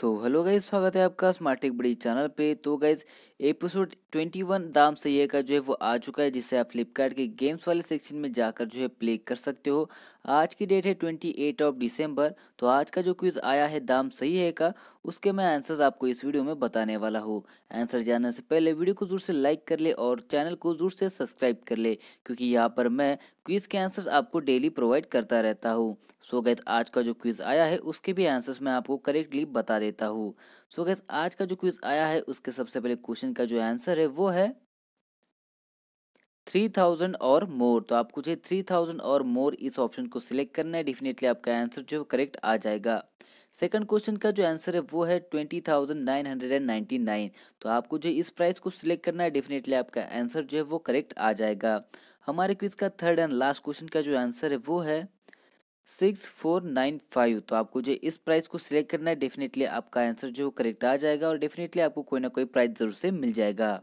so hello guys स्वागत है आपका स्मार्ट बड़ी चैनल पे तो गाइज एपिसोड वन दाम से ये का जो है वो आ चुका है जिसे आप फ्लिपकार्ट के गेम्स वाले सेक्शन में जाकर जो है प्ले कर सकते हो आज की डेट है ट्वेंटी एट ऑफ डिसम्बर तो आज का जो क्विज आया है दाम सही है का उसके मैं आंसर्स आपको इस वीडियो में बताने वाला हूँ आंसर जानने से पहले वीडियो को जोर से लाइक कर ले और चैनल को जोर से सब्सक्राइब कर ले क्योंकि यहाँ पर मैं क्विज के आंसर्स आपको डेली प्रोवाइड करता रहता हूँ सो गैस आज का जो क्विज आया है उसके भी आंसर्स मैं आपको करेक्टली बता देता हूँ सो गैस आज का जो क्विज आया है उसके सबसे पहले क्वेश्चन का जो आंसर है वो है थ्री थाउजेंड और मोर तो आपको जो थ्री थाउजेंड और मोर इस ऑप्शन को सिलेक्ट करना है डेफिनेटली आपका आंसर जो करेक्ट आ जाएगा सेकंड क्वेश्चन का जो आंसर है वो है twenty thousand nine hundred and ninety nine तो आपको जो इस प्राइस को सिलेक्ट करना है डेफिनेटली आपका आंसर जो है वो करेक्ट आ जाएगा हमारे क्विज का थर्ड एंड लास्ट क्वेश्चन का जो आंसर है वो है सिक्स फोर नाइन फाइव तो आपको जो इस प्राइस को सिलेक्ट करना है डेफिनेटली आपका आंसर जो करेक्ट आ जाएगा और डेफिनेटली आपको कोई ना कोई प्राइस जरूर से मिल जाएगा